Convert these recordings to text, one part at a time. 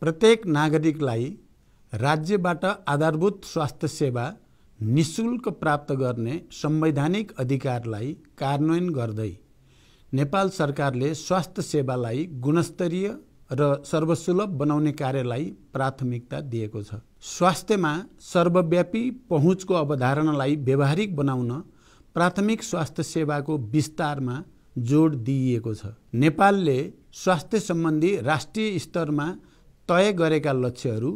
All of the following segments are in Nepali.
प्रत्येक नागरिकलाई राज्यबाट आधारभूत स्वास्थ्य सेवा निशुल्क प्राप्त गर्ने संवैधानिक अधिकारलाई कार्यान्वयन गर्दै नेपाल सरकारले स्वास्थ्य सेवालाई गुणस्तरीय र सर्वसुलभ बनाउने कार्यलाई प्राथमिकता दिएको छ स्वास्थ्यमा सर्वव्यापी पहुँचको अवधारणालाई व्यवहारिक बनाउन प्राथमिक स्वास्थ्य सेवाको विस्तारमा जोड दिइएको छ नेपालले स्वास्थ्य सम्बन्धी राष्ट्रिय स्तरमा तय गरेका लक्ष्यहरू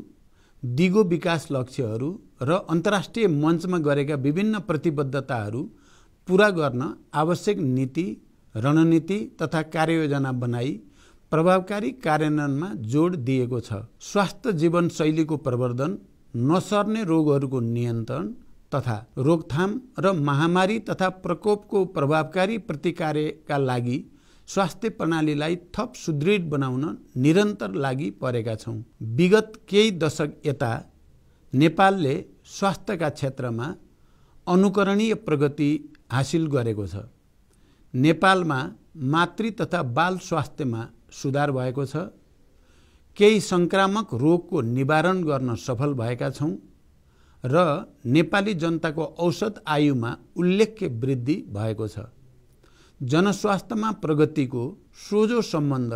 दिगो विकास लक्ष्यहरू र अन्तर्राष्ट्रिय मञ्चमा गरेका विभिन्न प्रतिबद्धताहरू पुरा गर्न आवश्यक नीति रणनीति तथा कार्ययोजना बनाई प्रभावकारी कार्यान्वयनमा जोड दिएको छ स्वास्थ्य जीवनशैलीको प्रवर्धन नसर्ने रोगहरूको नियन्त्रण तथा रोकथाम र महामारी तथा प्रकोपको प्रभावकारी प्रतिकारका लागि स्वास्थ्य प्रणालीलाई थप सुदृढ बनाउन निरन्तर लागि परेका छौँ विगत केही दशक यता नेपालले स्वास्थ्यका क्षेत्रमा अनुकरणीय प्रगति हासिल गरेको छ नेपालमा मातृ तथा बाल स्वास्थ्यमा सुधार भएको छ केही सङ्क्रामक रोगको निवारण गर्न सफल भएका छौँ र नेपाली जनताको औसत आयुमा उल्लेख्य वृद्धि भएको छ जनस्वास्थ्यमा प्रगतिको सोझो सम्बन्ध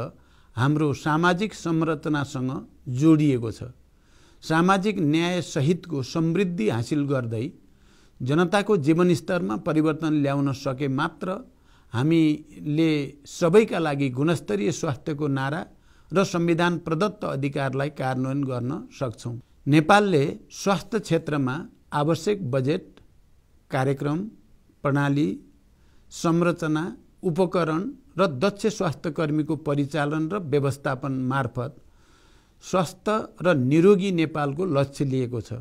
हाम्रो सामाजिक संरचनासँग जोडिएको छ सामाजिक न्यायसहितको समृद्धि हासिल गर्दै जनताको जीवनस्तरमा परिवर्तन ल्याउन सके मात्र हामीले सबैका लागि गुणस्तरीय स्वास्थ्यको नारा र संविधान प्रदत्त अधिकारलाई कार्यान्वयन गर्न सक्छौँ नेपालले स्वास्थ्य क्षेत्रमा आवश्यक बजेट कार्यक्रम प्रणाली संरचना उपकरण र दक्ष स्वास्थ्यकर्मीको परिचालन र व्यवस्थापन मार्फत स्वस्थ र निरोगी नेपालको लक्ष्य लिएको छ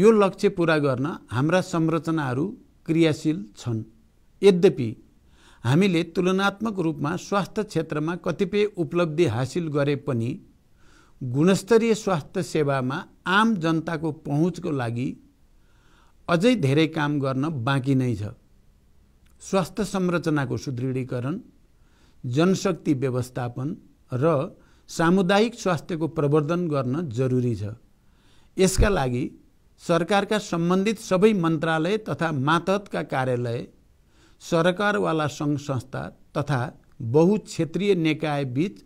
यो लक्ष्य पुरा गर्न हाम्रा संरचनाहरू क्रियाशील छन् यद्यपि हामीले तुलनात्मक रूपमा स्वास्थ्य क्षेत्रमा कतिपय उपलब्धि हासिल गरे पनि गुणस्तरीय स्वास्थ्य सेवामा आम जनताको पहुँचको लागि अझै धेरै काम गर्न बाँकी नै छ स्वास्थ्य संरचनाको सुदृढीकरण जनशक्ति व्यवस्थापन र सामुदायिक स्वास्थ्यको प्रवर्धन गर्न जरुरी छ यसका लागि सरकारका सम्बन्धित सबै मन्त्रालय तथा मातहतका कार्यालय सरकारवाला सङ्घ संस्था तथा बहुक्षेत्रीय निकायबीच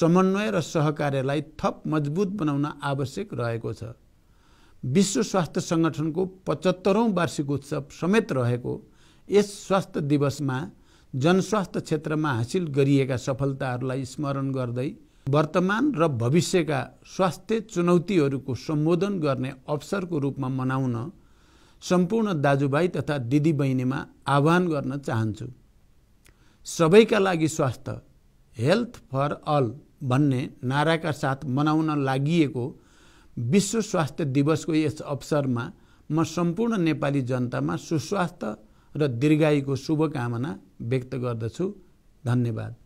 समन्वय र सहकार्यलाई थप मजबुत बनाउन आवश्यक रहेको छ विश्व स्वास्थ्य सङ्गठनको पचहत्तरौँ वार्षिक उत्सव समेत रहेको यस स्वास्थ्य दिवसमा जनस्वास्थ्य क्षेत्रमा हासिल गरिएका सफलताहरूलाई स्मरण गर्दै वर्तमान र भविष्यका स्वास्थ्य चुनौतीहरूको सम्बोधन गर्ने अवसरको रूपमा मनाउन सम्पूर्ण दाजुभाइ तथा दिदीबहिनीमा आह्वान गर्न चाहन्छु सबैका लागि स्वास्थ्य हेल्थ फर अल भन्ने नाराका साथ मनाउन लागि विश्व स्वास्थ्य दिवसको यस अवसरमा म सम्पूर्ण नेपाली जनतामा सुस्वास्थ्य र दीर्घायुको शुभकामना व्यक्त गर्दछु धन्यवाद